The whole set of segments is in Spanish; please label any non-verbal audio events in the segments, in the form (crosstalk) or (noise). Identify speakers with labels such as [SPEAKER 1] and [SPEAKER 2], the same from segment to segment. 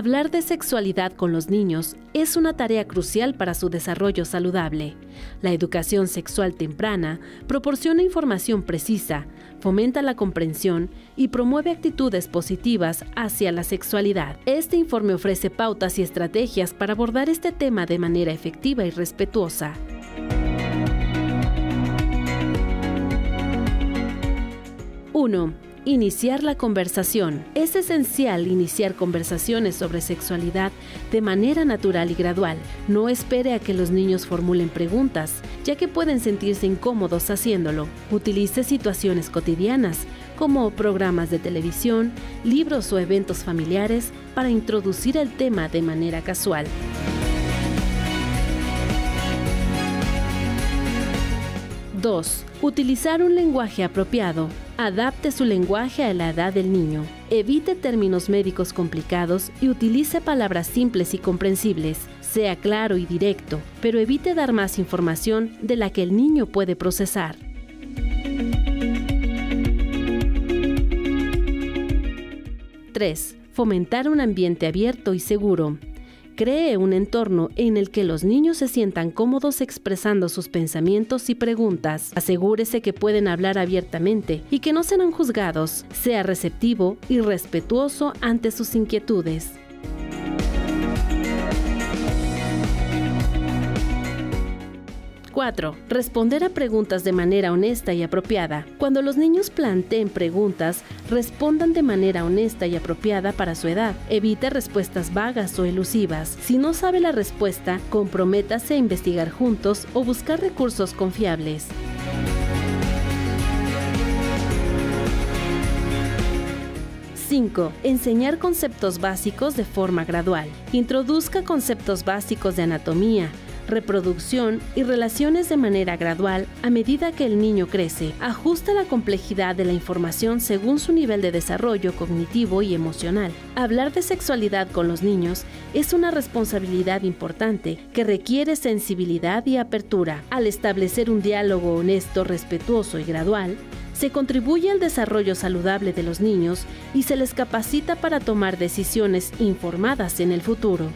[SPEAKER 1] Hablar de sexualidad con los niños es una tarea crucial para su desarrollo saludable. La educación sexual temprana proporciona información precisa, fomenta la comprensión y promueve actitudes positivas hacia la sexualidad. Este informe ofrece pautas y estrategias para abordar este tema de manera efectiva y respetuosa. 1 iniciar la conversación. Es esencial iniciar conversaciones sobre sexualidad de manera natural y gradual. No espere a que los niños formulen preguntas, ya que pueden sentirse incómodos haciéndolo. Utilice situaciones cotidianas, como programas de televisión, libros o eventos familiares, para introducir el tema de manera casual. 2. Utilizar un lenguaje apropiado. Adapte su lenguaje a la edad del niño. Evite términos médicos complicados y utilice palabras simples y comprensibles. Sea claro y directo, pero evite dar más información de la que el niño puede procesar. 3. Fomentar un ambiente abierto y seguro. Cree un entorno en el que los niños se sientan cómodos expresando sus pensamientos y preguntas. Asegúrese que pueden hablar abiertamente y que no serán juzgados. Sea receptivo y respetuoso ante sus inquietudes. 4. Responder a preguntas de manera honesta y apropiada. Cuando los niños planteen preguntas, respondan de manera honesta y apropiada para su edad. Evite respuestas vagas o elusivas. Si no sabe la respuesta, comprométase a investigar juntos o buscar recursos confiables. 5. Enseñar conceptos básicos de forma gradual. Introduzca conceptos básicos de anatomía, reproducción y relaciones de manera gradual a medida que el niño crece. Ajusta la complejidad de la información según su nivel de desarrollo cognitivo y emocional. Hablar de sexualidad con los niños es una responsabilidad importante que requiere sensibilidad y apertura. Al establecer un diálogo honesto, respetuoso y gradual, se contribuye al desarrollo saludable de los niños y se les capacita para tomar decisiones informadas en el futuro.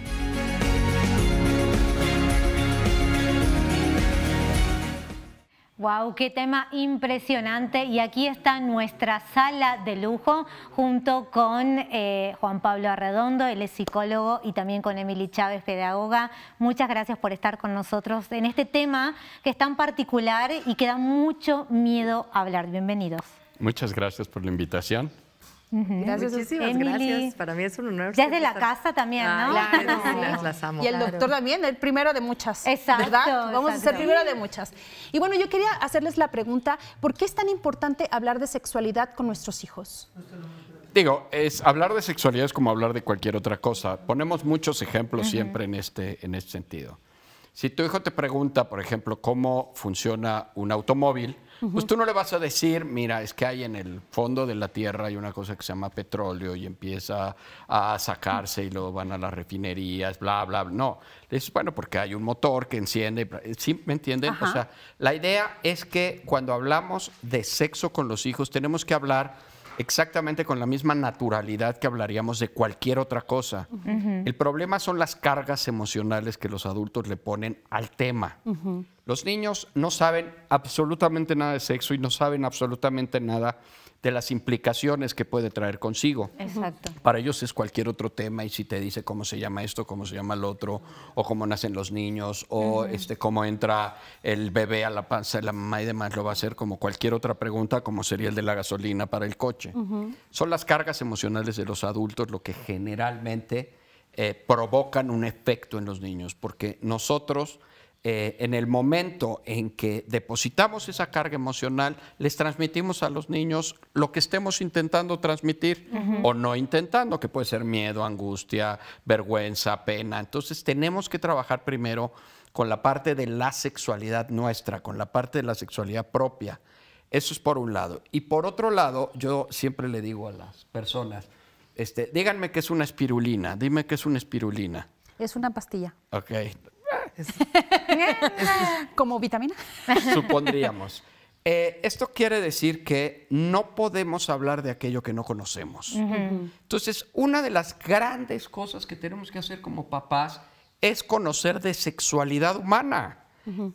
[SPEAKER 2] Wow, qué tema impresionante. Y aquí está nuestra sala de lujo junto con eh, Juan Pablo Arredondo, él es psicólogo, y también con Emily Chávez, pedagoga. Muchas gracias por estar con nosotros en este tema que es tan particular y que da mucho miedo hablar. Bienvenidos.
[SPEAKER 3] Muchas gracias por la invitación.
[SPEAKER 2] Gracias, Muchísimas gracias. Para mí es un honor. Ya es de la casa también, ¿no? Claro. Las, amo. Y el doctor también, el primero de muchas. Exacto. ¿verdad?
[SPEAKER 4] Vamos a ser primero
[SPEAKER 5] de muchas. Y bueno, yo quería hacerles la pregunta, ¿por qué es tan importante hablar de sexualidad con nuestros hijos?
[SPEAKER 3] Digo, es, hablar de sexualidad es como hablar de cualquier otra cosa. Ponemos muchos ejemplos siempre en este, en este sentido. Si tu hijo te pregunta, por ejemplo, cómo funciona un automóvil, pues tú no le vas a decir, mira, es que hay en el fondo de la tierra hay una cosa que se llama petróleo y empieza a sacarse y luego van a las refinerías, bla, bla, bla. No, es bueno porque hay un motor que enciende. ¿Sí me entienden? O sea, la idea es que cuando hablamos de sexo con los hijos tenemos que hablar exactamente con la misma naturalidad que hablaríamos de cualquier otra cosa. El problema son las cargas emocionales que los adultos le ponen al tema. Los niños no saben absolutamente nada de sexo y no saben absolutamente nada de las implicaciones que puede traer consigo. Exacto. Para ellos es cualquier otro tema y si te dice cómo se llama esto, cómo se llama el otro, o cómo nacen los niños, o este, cómo entra el bebé a la panza de la mamá y demás, lo va a hacer como cualquier otra pregunta, como sería el de la gasolina para el coche. Son las cargas emocionales de los adultos lo que generalmente eh, provocan un efecto en los niños, porque nosotros eh, en el momento en que depositamos esa carga emocional, les transmitimos a los niños lo que estemos intentando transmitir o no intentando, que puede ser miedo, angustia, vergüenza, pena. Entonces tenemos que trabajar primero con la parte de la sexualidad nuestra, con la parte de la sexualidad propia. Eso es por un lado. Y por otro lado, yo siempre le digo a las personas, este, díganme qué es una espirulina, dime qué es una espirulina.
[SPEAKER 5] Es una pastilla. Ok, (laughs) ¿Como vitamina? (laughs)
[SPEAKER 3] Supondríamos. Eh, esto quiere decir que no podemos hablar de aquello que no conocemos. Entonces, una de las grandes cosas que tenemos que hacer como papás es conocer de sexualidad humana,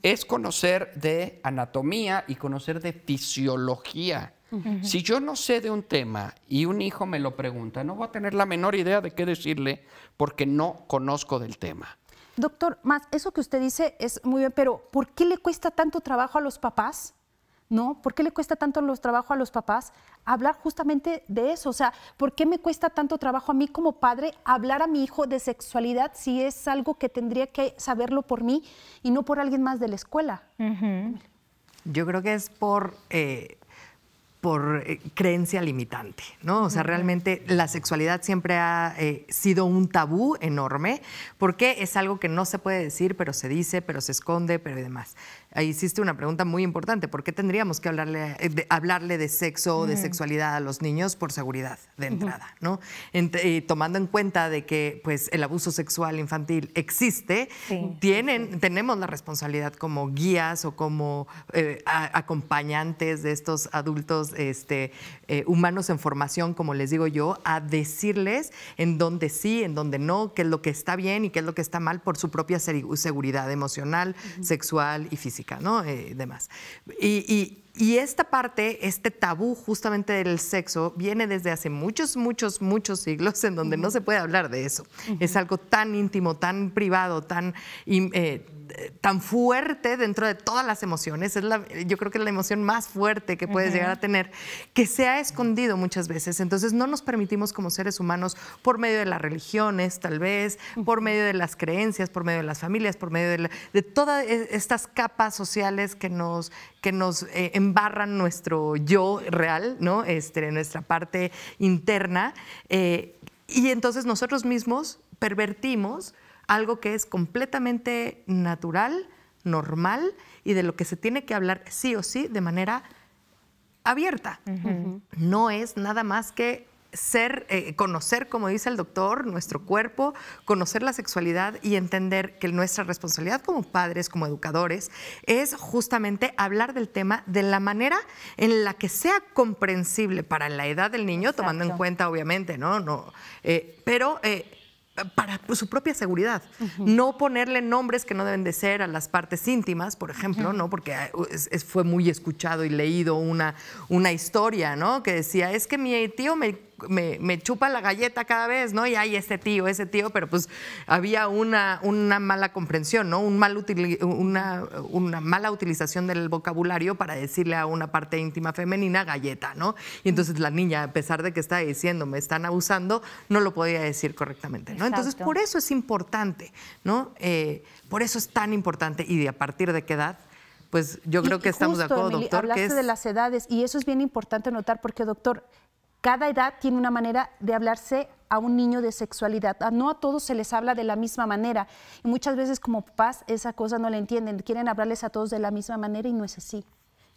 [SPEAKER 3] es conocer de anatomía y conocer de fisiología. Si yo no sé de un tema y un hijo me lo pregunta, no voy a tener la menor idea de qué decirle porque no conozco del tema.
[SPEAKER 5] Doctor, más eso que usted dice es muy bien, pero ¿por qué le cuesta tanto trabajo a los papás? ¿No? ¿Por qué le cuesta tanto los trabajo a los papás hablar justamente de eso? O sea, ¿por qué me cuesta tanto trabajo a mí como padre hablar a mi hijo de sexualidad si es algo que tendría que saberlo por mí y no por alguien más de la escuela?
[SPEAKER 4] Yo creo que es por eh, por eh, creencia limitante, ¿no? O sea, realmente la sexualidad siempre ha eh, sido un tabú enorme porque es algo que no se puede decir, pero se dice, pero se esconde, pero y demás hiciste una pregunta muy importante. ¿Por qué tendríamos que hablarle eh, de, hablarle de sexo o de sexualidad a los niños por seguridad de entrada? ¿no? tomando en cuenta de que pues, el abuso sexual infantil existe, tienen, tenemos la responsabilidad como guías o como eh, acompañantes de estos adultos este, eh, humanos en formación, como les digo yo, a decirles en dónde sí, en dónde no, qué es lo que está bien y qué es lo que está mal por su propia seguridad emocional, sexual y física. ¿no? Eh, demás. Y esta parte, este tabú justamente del sexo, viene desde hace muchos, muchos, muchos siglos en donde no se puede hablar de eso. Es algo tan íntimo, tan privado, tan... Eh, tan fuerte dentro de todas las emociones, es la, yo creo que es la emoción más fuerte que puedes llegar a tener, que se ha escondido muchas veces. Entonces no nos permitimos como seres humanos, por medio de las religiones tal vez, por medio de las creencias, por medio de las familias, por medio de, todas e, estas capas sociales que nos, que nos eh, barran nuestro yo real, ¿no? Este, nuestra parte interna. Eh, y entonces nosotros mismos pervertimos algo que es completamente natural, normal y de lo que se tiene que hablar sí o sí de manera abierta. No es nada más que ser, eh, conocer, como dice el doctor, nuestro cuerpo, conocer la sexualidad y entender que nuestra responsabilidad como padres, como educadores, es justamente hablar del tema de la manera en la que sea comprensible para la edad del niño, tomando en cuenta, obviamente, ¿no? no eh, pero. Eh, para su propia seguridad. No ponerle nombres que no deben de ser a las partes íntimas, por ejemplo, ¿no? Porque ah, fue muy escuchado y leído una, una historia, ¿no? Que decía, es que mi tío me me, chupa la galleta cada vez, ¿no? Y hay ese tío, ese tío, pero pues había una, una mala comprensión, ¿no? mal una, mala utilización del vocabulario para decirle a una parte íntima femenina galleta, ¿no? Y entonces la niña, a pesar de que está diciendo me están abusando, no lo podía decir correctamente, ¿no? Entonces por eso es importante, ¿no? Eh, por eso es tan importante y de a partir de qué edad pues yo creo que estamos de acuerdo, doctor. que es... de las
[SPEAKER 5] edades y eso es bien importante notar porque, doctor, cada edad tiene una manera de hablarse a un niño de sexualidad. Ah, no a todos se les habla de la misma manera. Y muchas veces como papás esa cosa no la entienden. Quieren hablarles a todos de la misma manera y no es así.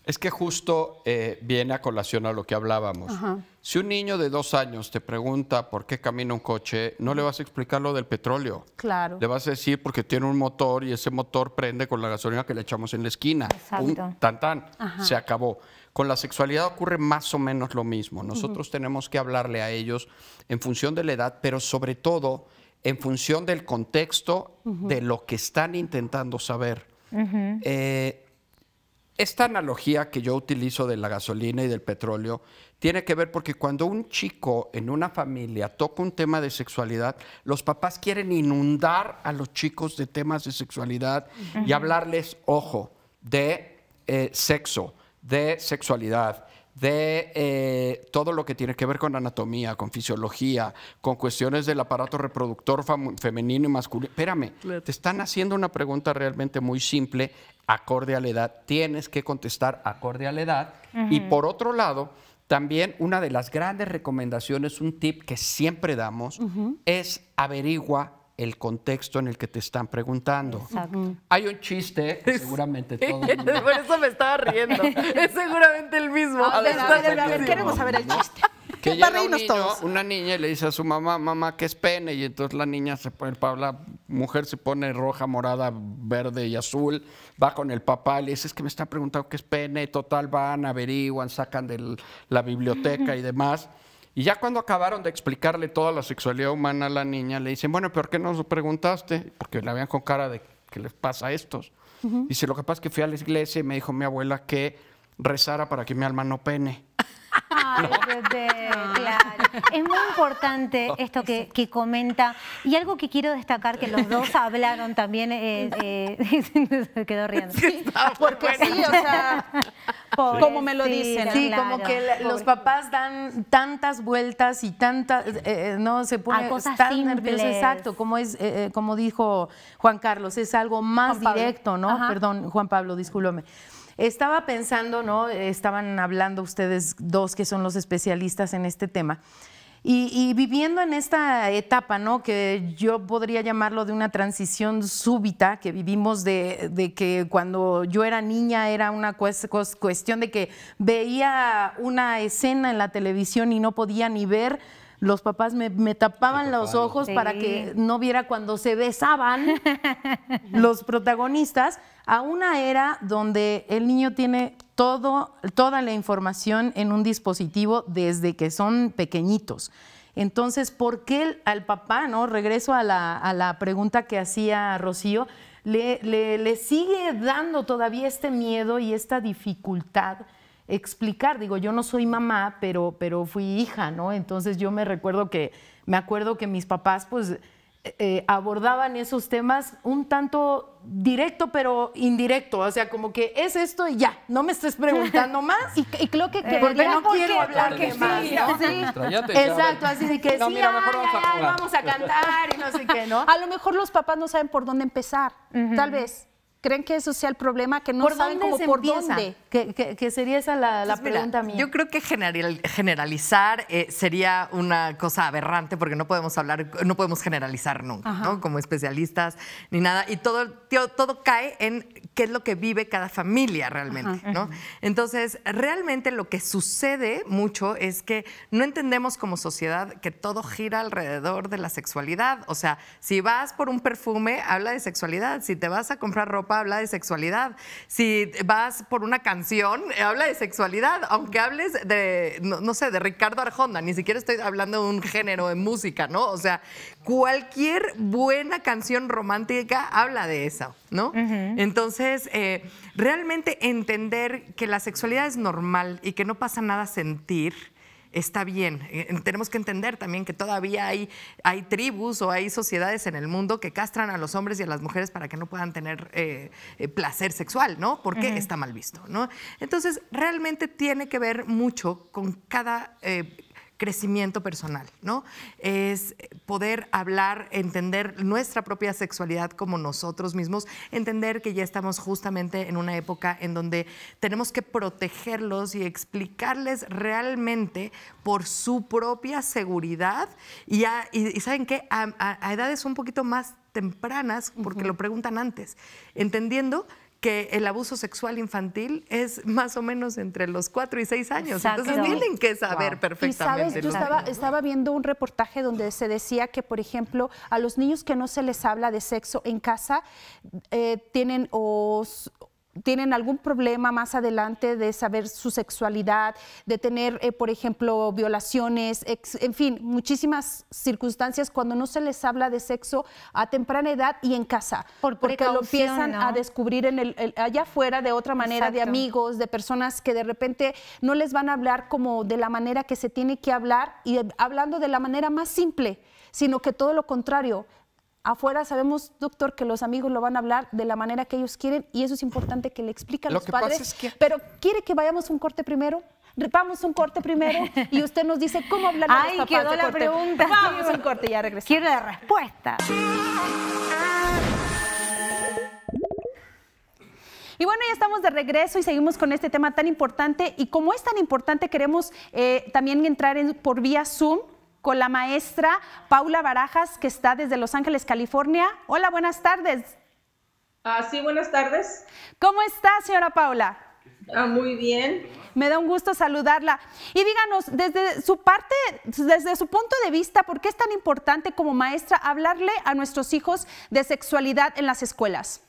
[SPEAKER 3] Es que justo eh, viene a colación a lo que hablábamos. Si un niño de dos años te pregunta por qué camina un coche, no le vas a explicar lo del petróleo. Claro. Le vas a decir porque tiene un motor y ese motor prende con la gasolina que le echamos en la esquina. Exacto. tan tan. Se acabó. Con la sexualidad ocurre más o menos lo mismo. Nosotros tenemos que hablarle a ellos en función de la edad, pero sobre todo en función del contexto de lo que están intentando saber. Esta analogía que yo utilizo de la gasolina y del petróleo tiene que ver porque cuando un chico en una familia toca un tema de sexualidad, los papás quieren inundar a los chicos de temas de sexualidad y hablarles, ojo, de eh, sexo, de sexualidad, de eh, todo lo que tiene que ver con anatomía, con fisiología, con cuestiones del aparato reproductor femenino y masculino. Espérame, te están haciendo una pregunta realmente muy simple acorde a la edad, tienes que contestar acorde a la edad. Y por otro lado, también una de las grandes recomendaciones, un tip que siempre damos, es averigua el contexto en el que te están preguntando. Hay un chiste seguramente (laughs) todo Por
[SPEAKER 4] eso me estaba riendo. Es seguramente el mismo. A ver, queremos saber el chiste. Que llega un niño,
[SPEAKER 3] una niña le dice a su mamá, mamá, que es pene. Y entonces la niña se pone para hablar mujer se pone roja, morada, verde y azul, va con el papá, le dice, es que me están preguntando qué es pene, total, van, averiguan, sacan de la biblioteca y demás. Y ya cuando acabaron de explicarle toda la sexualidad humana a la niña, le dicen, bueno, ¿por qué nos lo preguntaste? Porque la veían con cara de que les pasa a estos. Dice, lo que pasa es que fui a la iglesia y me dijo mi abuela que rezara para que mi alma no pene.
[SPEAKER 2] Ay, bebé, claro. Es muy importante esto que, comenta y algo que quiero destacar que los dos hablaron también, eh, eh (laughs) se quedó riendo.
[SPEAKER 5] Sí, porque sí, o sea,
[SPEAKER 6] (laughs)
[SPEAKER 2] como me lo dicen. Sí, como que los
[SPEAKER 6] papás dan tantas vueltas y tantas, eh, eh, no, se pone tan Exacto, como, es, como dijo Juan Carlos, es algo más directo, ¿no? Perdón, Juan Pablo, discúlpame. Estaba pensando, ¿no? Estaban hablando ustedes dos que son los especialistas en este tema. Y, viviendo en esta etapa, ¿no? Que yo podría llamarlo de una transición súbita, que vivimos de que cuando yo era niña era una cuestión de que veía una escena en la televisión y no podía ni ver los papás me, tapaban los ojos para que no viera cuando se besaban (laughs) los protagonistas a una era donde el niño tiene todo, toda la información en un dispositivo desde que son pequeñitos. Entonces, ¿por qué al papá, no? Regreso a la, pregunta que hacía Rocío, le sigue dando todavía este miedo y esta dificultad explicar. Digo, yo no soy mamá, pero, pero fui hija, ¿no? Entonces yo me recuerdo que, me acuerdo que mis papás, pues, eh, eh, abordaban esos temas un tanto directo pero indirecto, o sea, como que es esto y ya, no me estés preguntando (laughs) más. y, creo que, eh, que no quiero hablar que más. Exacto, así de que sí, vamos, a cantar
[SPEAKER 5] y no sé qué, ¿no? A lo mejor los papás no saben por dónde empezar, tal vez. ¿Creen que eso sea el
[SPEAKER 6] problema? Que no ¿Por saben dónde cómo, por dónde. Que, que, que, sería esa la, pues pregunta
[SPEAKER 4] mía. Yo creo que generalizar eh, sería una cosa aberrante porque no podemos hablar, no podemos generalizar nunca, ¿no? Como especialistas ni nada. Y todo, todo cae en qué es lo que vive cada familia realmente, ¿no? Entonces, realmente lo que sucede mucho es que no entendemos como sociedad que todo gira alrededor de la sexualidad. O sea, si vas por un perfume, habla de sexualidad. Si te vas a comprar ropa, habla de sexualidad. Si vas por una canción, habla de sexualidad. Aunque hables de, no, sé, de Ricardo Arjonda, ni siquiera estoy hablando de un género de música, ¿no? O sea, cualquier buena canción romántica habla de eso, ¿no? Entonces, eh, realmente entender que la sexualidad es normal y que no pasa nada sentir está bien. Eh, eh, tenemos que entender también que todavía hay, hay tribus o hay sociedades en el mundo que castran a los hombres y a las mujeres para que no puedan tener eh, placer sexual, ¿no? Porque está mal visto, ¿no? Entonces, realmente tiene que ver mucho con cada crecimiento personal, ¿no? Es poder hablar, entender nuestra propia sexualidad como nosotros mismos, entender que ya estamos justamente en una época en donde tenemos que protegerlos y explicarles realmente por su propia seguridad y, saben qué, a, edades un poquito más tempranas, porque lo preguntan antes, entendiendo que el abuso sexual infantil es más o menos entre los 4 y 6 años. Entonces tienen que saber perfectamente. Y sabes, yo estaba,
[SPEAKER 5] estaba, viendo un reportaje donde se decía que, por ejemplo, a los niños que no se les habla de sexo en casa eh, tienen o, tienen algún problema más adelante de saber su sexualidad, de tener, eh, por ejemplo, violaciones, en fin, muchísimas circunstancias cuando no se les habla de sexo a temprana edad y en casa, porque lo empiezan a descubrir en el, allá afuera de otra manera, de amigos, de personas que de repente no les van a hablar como de la manera que se tiene que hablar y eh, hablando de la manera más simple, sino que todo lo contrario, afuera sabemos, doctor, que los amigos lo van a hablar de la manera que ellos quieren y eso es importante que le expliquen a los padres. Pero quiere que vayamos un corte primero. repamos un corte primero y usted nos dice cómo hablar de Ay, quedó la pregunta. Vamos un corte ya regresamos. Quiero la respuesta. Y bueno, ya estamos de regreso y seguimos con este tema tan importante. Y como es tan importante, queremos eh, también entrar por vía Zoom con la maestra Paula Barajas, que está desde Los Ángeles, California. Hola, buenas tardes. Ah, sí, buenas tardes. ¿Cómo está, señora Paula? Ah, muy bien. Me da un gusto saludarla. Y díganos, desde su parte, desde su punto de vista, ¿por qué es tan importante como maestra hablarle a nuestros hijos de sexualidad en las escuelas?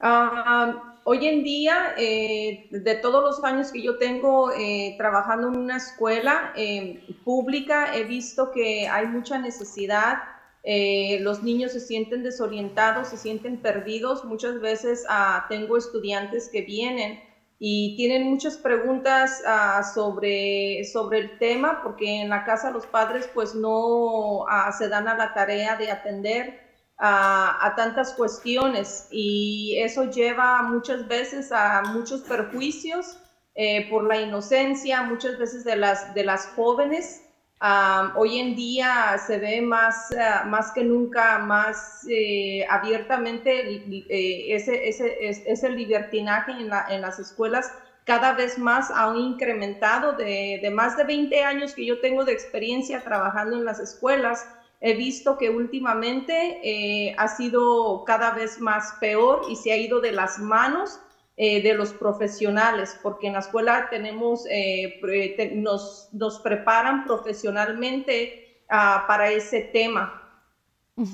[SPEAKER 7] Ah. Hoy en día, eh, de todos los años que yo tengo eh, trabajando en una escuela eh, pública, he visto que hay mucha necesidad. los niños se sienten desorientados, se sienten perdidos. Muchas veces ah, tengo estudiantes que vienen y tienen muchas preguntas ah, sobre, sobre el tema porque en la casa los padres pues no ah, se dan a la tarea de atender a, tantas cuestiones y eso lleva muchas veces a muchos perjuicios eh, por la inocencia, muchas veces de las, de las jóvenes. hoy en día se ve más, eh, más que nunca, más eh, abiertamente ese, libertinaje en, las escuelas cada vez más ha incrementado de, de más de 20 años que yo tengo de experiencia trabajando en las escuelas he visto que últimamente eh, ha sido cada vez más peor y se ha ido de las manos eh, de los profesionales, porque en la escuela tenemos, eh, nos, preparan profesionalmente ah, para ese tema.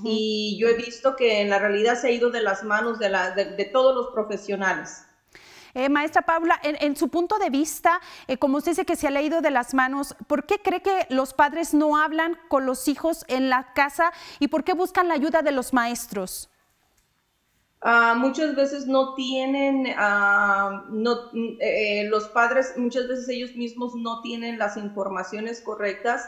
[SPEAKER 7] Y yo he visto que en la realidad se ha ido de las manos de todos los profesionales.
[SPEAKER 5] Eh, maestra Paula, en, su punto de vista, eh, como usted dice que se ha leído de las manos, ¿por qué cree que los padres no hablan con los hijos en la casa y por qué buscan la ayuda de los maestros? Ah, muchas veces
[SPEAKER 7] no tienen, ah, no, eh, los padres, muchas veces ellos mismos no tienen las informaciones correctas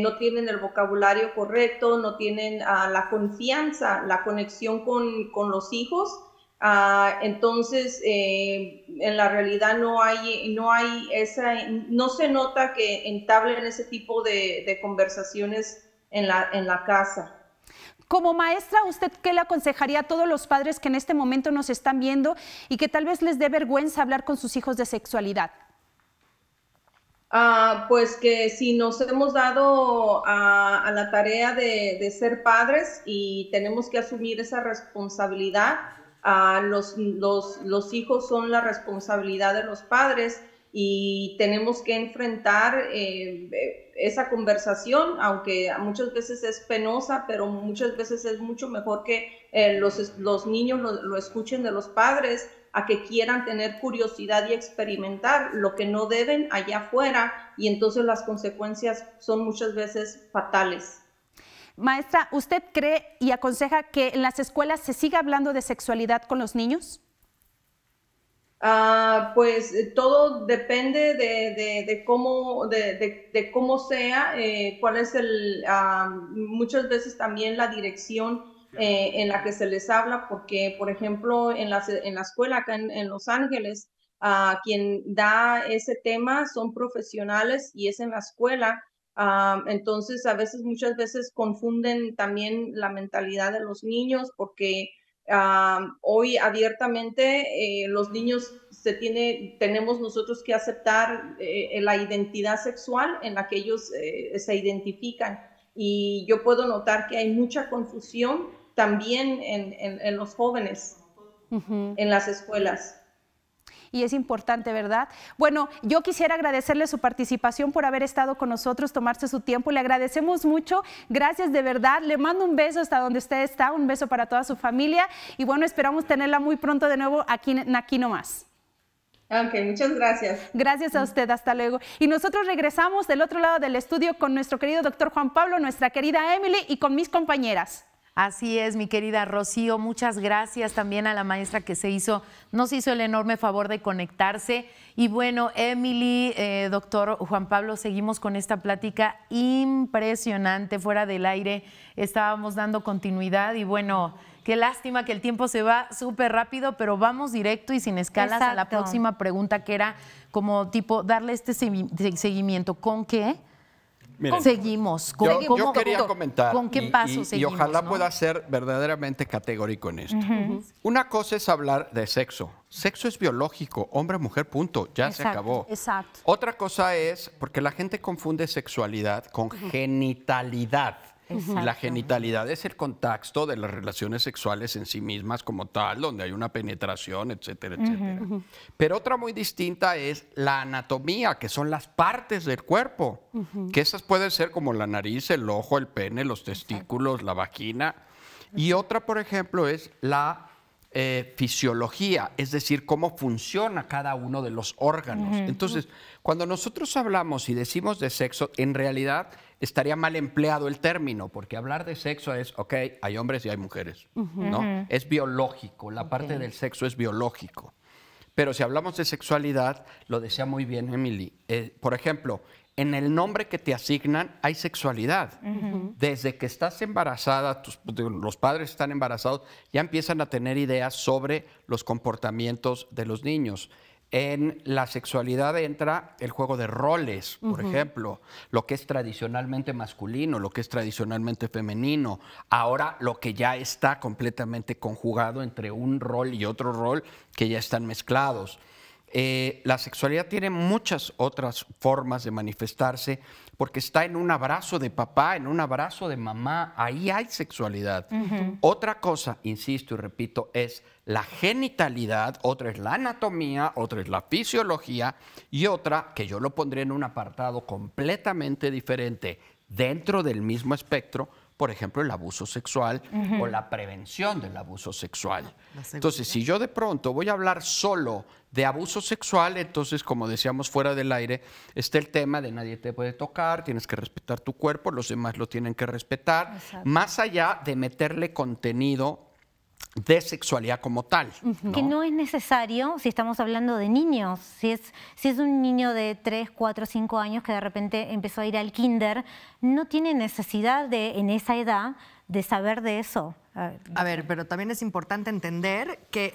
[SPEAKER 7] no tienen el vocabulario correcto, no tienen ah, la confianza, la conexión con, con los hijos Ah, entonces, eh, en la realidad no hay, no hay esa, no se nota que entablen ese tipo de, conversaciones en la, en la casa.
[SPEAKER 5] Como maestra, ¿usted qué le aconsejaría a todos los padres que en este momento nos están viendo y que tal vez les dé vergüenza hablar con sus hijos de sexualidad? Ah, pues que si nos hemos dado a, la tarea de,
[SPEAKER 7] de, ser padres y tenemos que asumir esa responsabilidad, los, hijos son la responsabilidad de los padres y tenemos que enfrentar eh, esa conversación, aunque muchas veces es penosa, pero muchas veces es mucho mejor que eh, los, niños lo escuchen de los padres a que quieran tener curiosidad y experimentar lo que no deben allá
[SPEAKER 5] afuera y entonces las consecuencias son muchas veces fatales. Maestra, ¿usted cree y aconseja que en las escuelas se siga hablando de sexualidad con los niños?
[SPEAKER 7] Ah, pues eh, todo depende de, cómo, de, cómo sea, eh, cuál es el, ah, muchas veces también la dirección eh, en la que se les habla, porque por ejemplo en la, escuela acá en, Los Ángeles, ah, quien da ese tema son profesionales y es en la escuela Ah, entonces, a veces, muchas veces confunden también la mentalidad de los niños porque ah, hoy abiertamente eh, los niños se tiene, tenemos nosotros que aceptar eh, eh, la identidad sexual en la que ellos se identifican. Y yo puedo notar que hay mucha confusión también en, en, los jóvenes, en las escuelas
[SPEAKER 5] y es importante, ¿verdad? Bueno, yo quisiera agradecerle su participación por haber estado con nosotros, tomarse su tiempo. Le agradecemos mucho. Gracias de verdad. Le mando un beso hasta donde usted está, un beso para toda su familia y bueno, esperamos tenerla muy pronto de nuevo aquí, aquí Más. Ok, muchas gracias. Gracias a usted, hasta luego. Y nosotros regresamos del otro lado del estudio con nuestro querido doctor Juan Pablo, nuestra querida Emily y con mis
[SPEAKER 6] compañeras. Así es, mi querida Rocío, muchas gracias también a la maestra que se hizo, nos hizo el enorme favor de conectarse. Y bueno, Emily, eh, doctor Juan Pablo, seguimos con esta plática impresionante. Fuera del aire estábamos dando continuidad y bueno, qué lástima que el tiempo se va súper rápido, pero vamos directo y sin escalas a la próxima pregunta que era como tipo darle este seguimiento. ¿Con qué? seguimos? yo, quería comentar. ¿Con qué y, ojalá pueda
[SPEAKER 3] ser verdaderamente categórico en esto. Una cosa es hablar de sexo. Sexo es biológico, hombre, mujer, punto. Ya se acabó. Exacto. Otra cosa es, porque la gente confunde sexualidad con genitalidad. La genitalidad es el contexto de las relaciones sexuales en sí mismas como tal, donde hay una penetración, etcétera, etcétera. Pero otra muy distinta es la anatomía, que son las partes del cuerpo, que esas pueden ser como la nariz, el ojo, el pene, los testículos, la vagina. Y otra, por ejemplo, es la eh, fisiología, es decir, cómo funciona cada uno de los órganos. Entonces, cuando nosotros hablamos y decimos de sexo, en realidad estaría mal empleado el término, porque hablar de sexo es, ok, hay hombres y hay mujeres, ¿no? Es biológico, la parte del sexo es biológico. Pero si hablamos de sexualidad, lo decía muy bien Emily, eh, por ejemplo, en el nombre que te asignan hay sexualidad. Desde que estás embarazada, los padres están embarazados, ya empiezan a tener ideas sobre los comportamientos de los niños en la sexualidad entra el juego de roles, por ejemplo, lo que es tradicionalmente masculino, lo que es tradicionalmente femenino, ahora lo que ya está completamente conjugado entre un rol y otro rol que ya están mezclados. Eh, la sexualidad tiene muchas otras formas de manifestarse porque está en un abrazo de papá, en un abrazo de mamá, ahí hay sexualidad. Otra cosa, insisto y repito, es la genitalidad, otra es la anatomía, otra es la fisiología y otra, que yo lo pondré en un apartado completamente diferente dentro del mismo espectro, por ejemplo, el abuso sexual o la prevención del abuso sexual. Entonces, si yo de pronto voy a hablar solo de abuso sexual, entonces, como decíamos fuera del aire, está el tema de nadie te puede tocar, tienes que respetar tu cuerpo, los demás lo tienen que respetar, más allá de meterle contenido de sexualidad como tal.
[SPEAKER 2] Que no es necesario si estamos hablando de niños. Si es, un niño de 3, 4, 5 años que de repente empezó a ir al kinder, no tiene necesidad de, en esa edad, de saber de eso. A
[SPEAKER 4] ver. pero también es importante entender que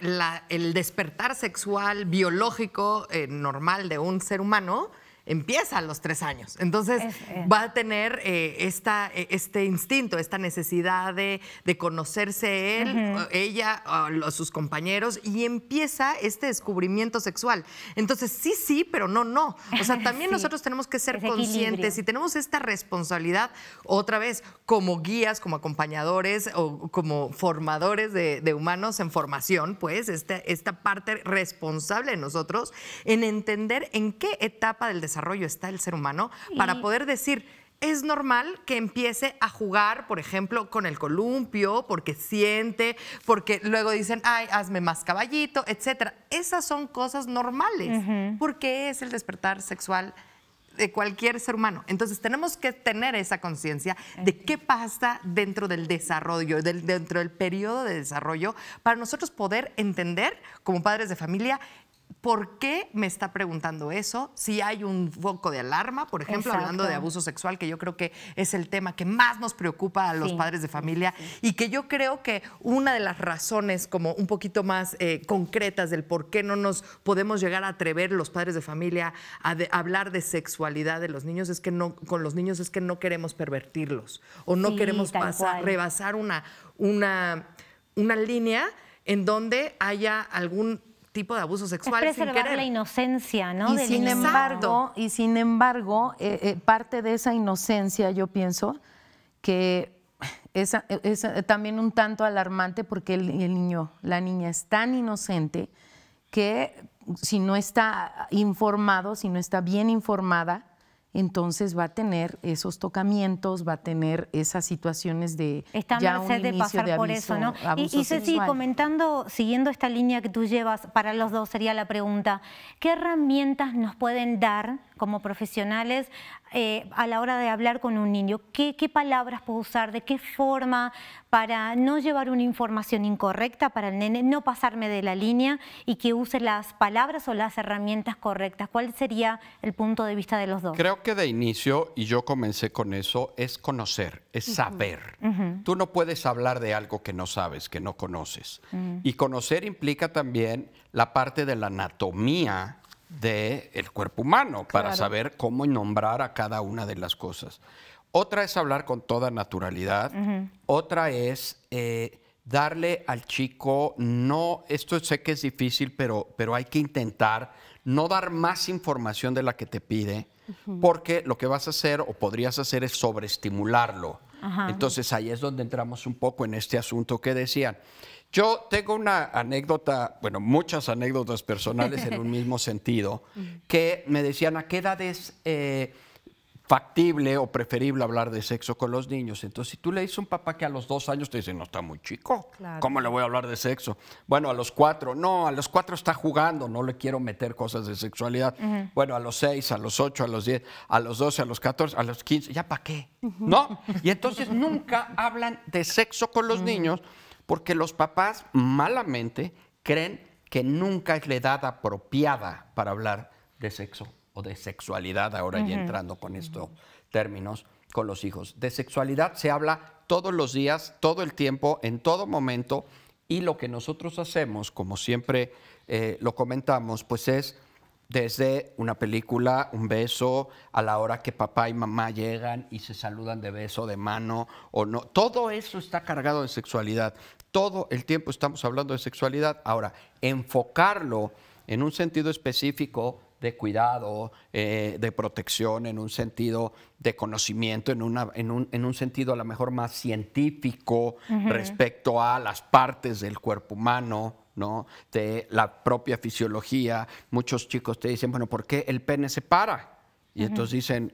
[SPEAKER 4] el despertar sexual biológico eh, normal de un ser humano empieza a los tres años. Entonces va a tener eh, esta, eh, este instinto, esta necesidad de, conocerse él, ella, sus compañeros y empieza este descubrimiento sexual. Entonces sí, sí, pero no, no. O sea, (laughs) también nosotros tenemos que ser conscientes y tenemos esta responsabilidad otra vez como guías, como acompañadores o como formadores de, humanos en formación, pues esta, esta parte responsable de nosotros en entender en qué etapa del desarrollo está el ser humano para poder decir, es normal que empiece a jugar, por ejemplo, con el columpio, porque siente, porque luego dicen, ay, hazme más caballito, etcétera. Esas son cosas normales, porque es el despertar sexual de cualquier ser humano. Entonces tenemos que tener esa conciencia de qué pasa dentro del desarrollo, dentro del periodo de desarrollo, para nosotros poder entender como padres de familia ¿por qué me está preguntando eso? Si hay un foco de alarma, por ejemplo, hablando de abuso sexual, que yo creo que es el tema que más nos preocupa a los padres de familia y que yo creo que una de las razones como un poquito más eh, concretas del por qué no nos podemos llegar a atrever los padres de familia a, hablar de sexualidad de los niños es que no, con los niños es que no queremos pervertirlos o no queremos rebasar una, una, una línea en donde haya algún
[SPEAKER 2] tipo de abuso sexual. Es preservar sin la inocencia, ¿no? Y sin embargo,
[SPEAKER 6] y sin embargo, eh, eh, parte de esa inocencia, yo pienso que es, e, es eh, también un tanto alarmante porque el, niño, la niña es tan inocente que si no está informado, si no está bien informada, entonces va a tener esos tocamientos, va a tener esas situaciones de Está ya de pasar por eso, ¿no? Y, y Ceci,
[SPEAKER 2] comentando, siguiendo esta línea que tú llevas, para los dos sería la pregunta, ¿qué herramientas nos pueden dar como profesionales eh, a la hora de hablar con un niño? ¿Qué, palabras puedo usar? ¿De qué forma? Para no llevar una información incorrecta para el nene, no pasarme de la línea y que use las palabras o las herramientas correctas. ¿Cuál sería el punto de vista de los dos?
[SPEAKER 3] Creo que de inicio, y yo comencé con eso, es conocer, es saber. Tú no puedes hablar de algo que no sabes, que no conoces. Y conocer implica también la parte de la anatomía del cuerpo humano para saber cómo nombrar a cada una de las cosas. Otra es hablar con toda naturalidad. Otra es eh, darle al chico, no, esto sé que es difícil, pero, pero hay que intentar no dar más información de la que te pide, porque lo que vas a hacer o podrías hacer es sobreestimularlo. Entonces ahí es donde entramos un poco en este asunto que decían. Yo tengo una anécdota, bueno, muchas anécdotas personales en un mismo (laughs) sentido, que me decían a qué edad es eh, factible o preferible hablar de sexo con los niños. Entonces, si tú le dices a un papá que a los dos años te dice, no, está muy chico, ¿cómo le voy a hablar de sexo? Bueno, a los cuatro, no, a los cuatro está jugando, no le quiero meter cosas de sexualidad. Bueno, a los seis, a los ocho, a los diez, a los doce, a los catorce, a los quince, ¿ya para qué? ¿No? Y entonces nunca hablan de sexo con los niños porque los papás malamente creen que nunca es la edad apropiada para hablar de sexo o de sexualidad, ahora ya entrando con estos términos, con los hijos. De sexualidad se habla todos los días, todo el tiempo, en todo momento, y lo que nosotros hacemos, como siempre eh, lo comentamos, pues es desde una película, un beso, a la hora que papá y mamá llegan y se saludan de beso, de mano o no. Todo eso está cargado de sexualidad. Todo el tiempo estamos hablando de sexualidad. Ahora, enfocarlo en un sentido específico de cuidado, eh, de protección, en un sentido de conocimiento, en, en, un, sentido a lo mejor más científico respecto a las partes del cuerpo humano, de la propia fisiología. Muchos chicos te dicen, bueno, ¿por qué el pene se para? Y entonces dicen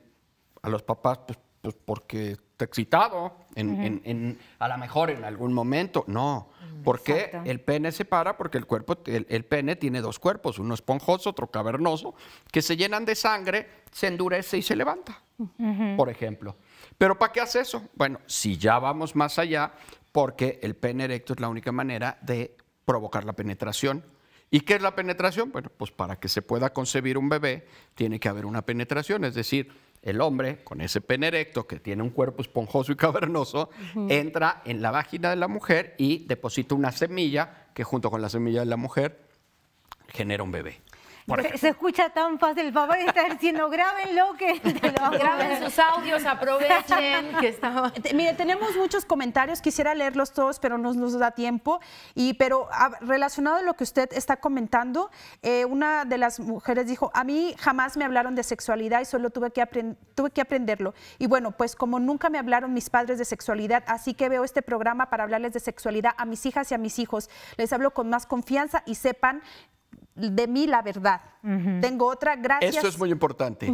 [SPEAKER 3] a los papás, pues, pues porque está excitado, en, a lo mejor en algún momento. No, mm, ¿por qué porque el pene se para porque el cuerpo, el, pene tiene dos cuerpos, uno esponjoso, otro cavernoso, que se llenan de sangre, se endurece y se levanta, por ejemplo. Pero ¿para qué hace eso? Bueno, si ya vamos más allá, porque el pene erecto es la única manera de provocar la penetración. ¿Y qué es la penetración? Bueno, pues para que se pueda concebir un bebé tiene que haber una penetración, es decir, el hombre con ese pene erecto que tiene un cuerpo esponjoso y (laughs) cavernoso entra en la vagina de la mujer y deposita una semilla que junto con la semilla de la mujer genera un bebé
[SPEAKER 2] se, escucha tan fácil, el papá está diciendo, grábenlo, que (laughs) lo Graben sus audios, aprovechen.
[SPEAKER 5] Mire, tenemos muchos comentarios, quisiera leerlos todos, pero no nos da tiempo. Y, pero relacionado a lo que usted está comentando, eh, una de las mujeres dijo, a mí jamás me hablaron de sexualidad y solo tuve que, tuve que aprenderlo. Y bueno, pues como nunca me hablaron mis padres de sexualidad, así que veo este programa para hablarles de sexualidad a mis hijas y a mis hijos. Les hablo con más confianza y sepan de mí la verdad. Tengo otra gracias. Esto es muy
[SPEAKER 3] importante.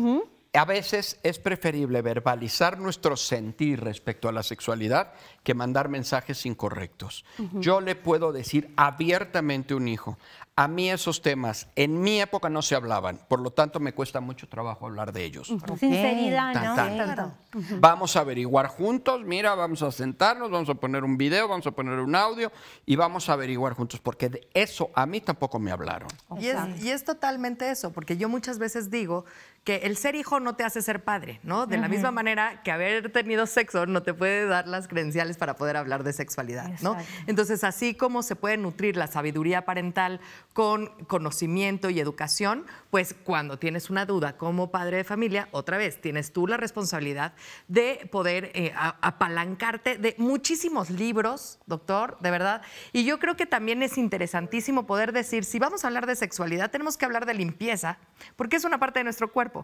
[SPEAKER 3] A veces es preferible verbalizar nuestro sentir respecto a la sexualidad que mandar mensajes incorrectos. Yo le puedo decir abiertamente a un hijo, a mí esos temas en mi época no se hablaban, por lo tanto me cuesta mucho trabajo hablar de ellos. Sinceridad, ¿no? Vamos a averiguar juntos, mira, vamos a sentarnos, vamos a poner un video, vamos a poner un audio y vamos a averiguar juntos, porque de eso a mí tampoco me
[SPEAKER 4] hablaron. y es totalmente eso, porque yo muchas veces digo, que el ser hijo no te hace ser padre, ¿no? De la misma manera que haber tenido sexo no te puede dar las credenciales para poder hablar de sexualidad, ¿no? Entonces, así como se puede nutrir la sabiduría parental con conocimiento y educación, pues cuando tienes una duda como padre de familia, otra vez, tienes tú la responsabilidad de poder eh, apalancarte de muchísimos libros, doctor, de verdad. Y yo creo que también es interesantísimo poder decir, si vamos a hablar de sexualidad, tenemos que hablar de limpieza, porque es una parte de nuestro cuerpo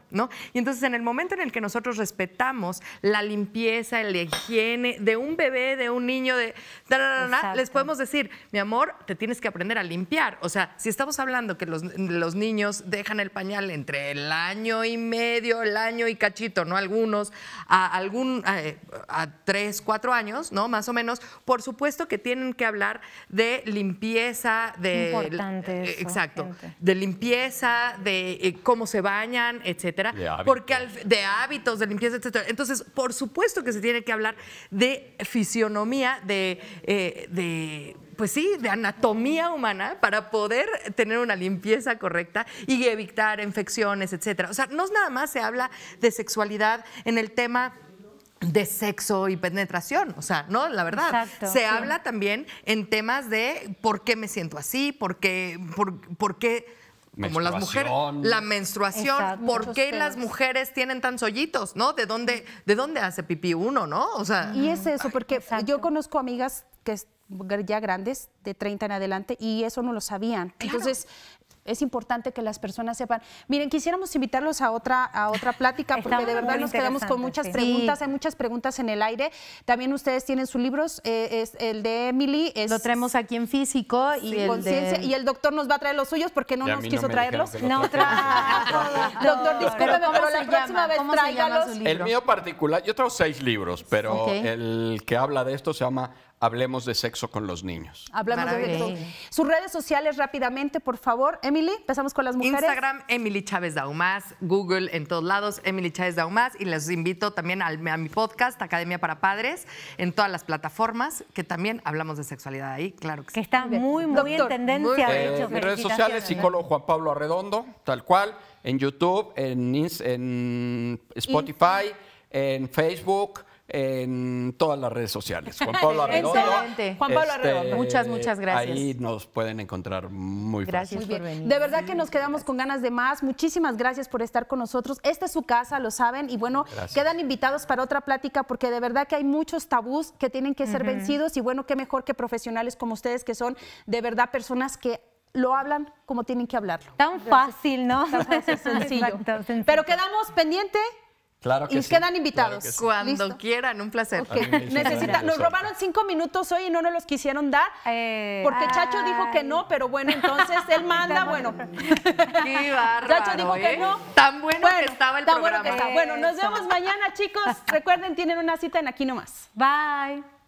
[SPEAKER 4] y entonces en el momento en el que nosotros respetamos la limpieza, la higiene de un bebé, de un niño, de... les podemos decir, mi amor, te tienes que aprender a limpiar. O sea, si estamos hablando que los, niños dejan el pañal entre el año y medio, el año y cachito, ¿no? Algunos, a, algún, a, tres, cuatro años, ¿no? Más o menos, por supuesto que tienen que hablar de limpieza, de... Eh, exacto. De limpieza, de eh, cómo se bañan, etc etcétera. De porque de hábitos, de limpieza, etcétera. Entonces, por supuesto que se tiene que hablar de fisionomía, de, eh, de pues sí, de anatomía humana para poder tener una limpieza correcta y evitar infecciones, etcétera. O sea, no es nada más se habla de sexualidad en el tema de sexo y penetración, o sea, no, la verdad. se habla también en temas de por qué me siento así, por qué, por, por qué como las mujeres, la menstruación, ¿por qué las mujeres tienen tan sollitos, no? ¿De dónde, de dónde hace pipí uno, no? O sea, y es eso, porque yo conozco
[SPEAKER 5] amigas que ya grandes, de 30 en adelante, y eso no lo sabían. Entonces, es importante que las personas sepan. Miren, quisiéramos invitarlos a otra, a otra plática porque de verdad nos quedamos con muchas preguntas, hay muchas preguntas en el aire. También ustedes tienen sus libros, eh, es el de Emily. Lo traemos aquí en físico y el Y el doctor nos va a traer los suyos porque no nos quiso traerlos. No, tra (laughs)
[SPEAKER 2] doctor, discúlpeme, pero, la próxima vez
[SPEAKER 5] El mío
[SPEAKER 3] particular, yo traigo seis libros, pero el que habla de esto se llama hablemos de sexo con los niños.
[SPEAKER 4] Hablamos de sexo. Sus redes sociales rápidamente, por favor. Emily, empezamos con las mujeres. Instagram, Emily Chávez Daumás, Google en todos lados, Emily Chávez Daumás. Y les invito también al, a mi podcast, Academia para Padres, en todas las plataformas, que también hablamos de sexualidad ahí, claro que, que está muy, muy, en tendencia. hecho, eh, redes sociales,
[SPEAKER 3] psicólogo Juan Pablo Arredondo, tal cual, en YouTube, en, Spotify, en Facebook en todas las redes sociales. Juan (laughs) Pablo Arredondo. Juan
[SPEAKER 6] Pablo este, Arredondo. Muchas, muchas gracias. Ahí
[SPEAKER 3] nos pueden encontrar muy
[SPEAKER 6] gracias De
[SPEAKER 5] verdad que nos quedamos con ganas de más. Muchísimas gracias por estar con nosotros. Esta es su casa, lo saben. Y bueno, quedan invitados para otra plática porque de verdad que hay muchos tabús que tienen que ser vencidos. Y bueno, qué mejor que profesionales como ustedes que son de verdad personas que lo hablan como tienen que hablarlo. Tan fácil, ¿no? Tan (laughs) Pero quedamos pendiente
[SPEAKER 3] Claro que y quedan invitados. Cuando
[SPEAKER 5] quieran, un placer. nos robaron cinco minutos hoy y no nos los quisieron dar. Eh, porque Chacho dijo que no, pero bueno, entonces él (laughs) manda, bueno. (laughs) Chacho dijo que ¿eh? no. Tan bueno, que estaba el programa. Bueno, bueno, nos vemos (laughs) mañana, chicos. Recuerden, tienen una cita en aquí nomás. Bye.